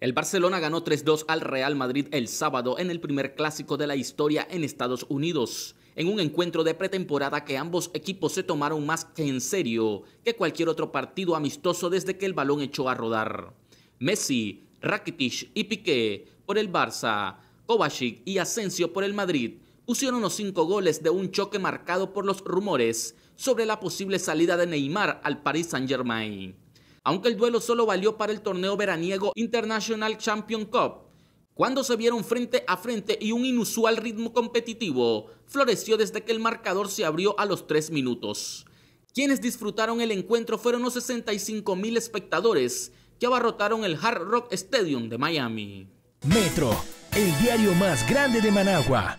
El Barcelona ganó 3-2 al Real Madrid el sábado en el primer clásico de la historia en Estados Unidos, en un encuentro de pretemporada que ambos equipos se tomaron más que en serio que cualquier otro partido amistoso desde que el balón echó a rodar. Messi, Rakitic y Piqué por el Barça, Kovacic y Asensio por el Madrid pusieron los cinco goles de un choque marcado por los rumores sobre la posible salida de Neymar al Paris Saint-Germain aunque el duelo solo valió para el torneo veraniego International Champion Cup. Cuando se vieron frente a frente y un inusual ritmo competitivo floreció desde que el marcador se abrió a los 3 minutos. Quienes disfrutaron el encuentro fueron los 65 mil espectadores que abarrotaron el Hard Rock Stadium de Miami. Metro, el diario más grande de Managua.